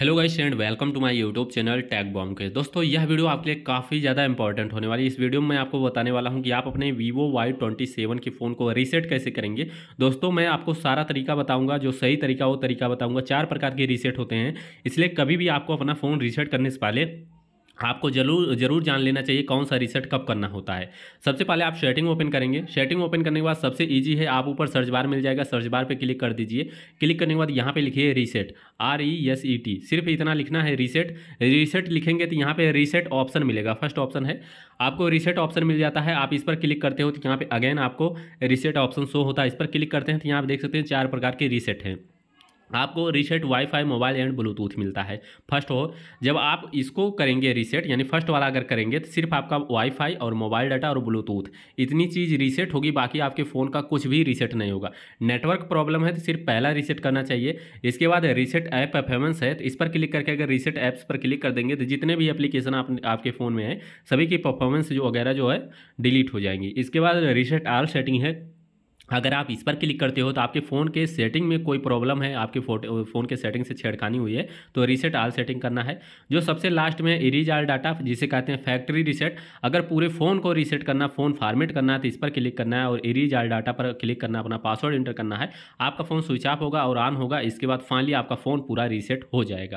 hello guys and welcome to my YouTube channel टैग बॉम के दोस्तों यह वीडियो आपके लिए काफ़ी ज़्यादा इंपॉर्टेंट होने वाली है इस वीडियो में मैं आपको बताने वाला हूं कि आप अपने वीवो वाई ट्वेंटी सेवन के फ़ोन को रीसेट कैसे करेंगे दोस्तों मैं आपको सारा तरीका बताऊंगा जो सही तरीका वो तरीका बताऊँगा चार प्रकार के रीसेट होते हैं इसलिए कभी भी आपको अपना फ़ोन रीसेट करने से पहले आपको जरूर जरूर जान लेना चाहिए कौन सा रीसेट कब करना होता है सबसे पहले आप शेटिंग ओपन करेंगे शेटिंग ओपन करने के बाद सबसे इजी है आप ऊपर सर्च बार मिल जाएगा सर्च बार पे क्लिक कर दीजिए क्लिक करने के बाद यहाँ पे लिखिए reset R E S E T सिर्फ इतना लिखना है रीसेट रीसेट लिखेंगे तो यहाँ पर रीसेट ऑप्शन मिलेगा फर्स्ट ऑप्शन है आपको रीसेट ऑप्शन मिल जाता है आप इस पर क्लिक करते हो तो यहाँ पर अगेन आपको रीसेट ऑप्शन शो होता है इस पर क्लिक करते हैं तो यहाँ आप देख सकते हैं चार प्रकार के रीसेट हैं आपको reset WiFi mobile and Bluetooth मिलता है फर्स्ट हो जब आप इसको करेंगे रीसेट यानी फर्स्ट वाला अगर करेंगे तो सिर्फ आपका वाईफाई और मोबाइल डाटा और ब्लूटूथ इतनी चीज़ रीसेट होगी बाकी आपके फ़ोन का कुछ भी रीसेट नहीं होगा नेटवर्क प्रॉब्लम है तो सिर्फ पहला रीसेट करना चाहिए इसके बाद रीसेट ऐप परफॉर्मेंस है तो इस पर क्लिक करके अगर रीसेट ऐप्स पर क्लिक कर देंगे तो जितने भी एप्लीकेशन आप, आपके फ़ोन में है सभी की परफॉर्मेंस जो वगैरह जो है डिलीट हो जाएंगी इसके बाद रीसेट आल सेटिंग है अगर आप इस पर क्लिक करते हो तो आपके फ़ोन के सेटिंग में कोई प्रॉब्लम है आपके फ़ोन के सेटिंग से छेड़खानी हुई है तो रीसेट आल सेटिंग करना है जो सबसे लास्ट में इरीज आल डाटा जिसे कहते हैं फैक्ट्री रीसेट अगर पूरे फ़ोन को रीसेट करना फ़ोन फॉर्मेट करना है तो इस पर क्लिक करना है और इरीज आल डाटा पर क्लिक करना अपना पासवर्ड इंटर करना है आपका फ़ोन स्विच ऑफ होगा और ऑन होगा इसके बाद फाइनली आपका फ़ोन पूरा रीसेट हो जाएगा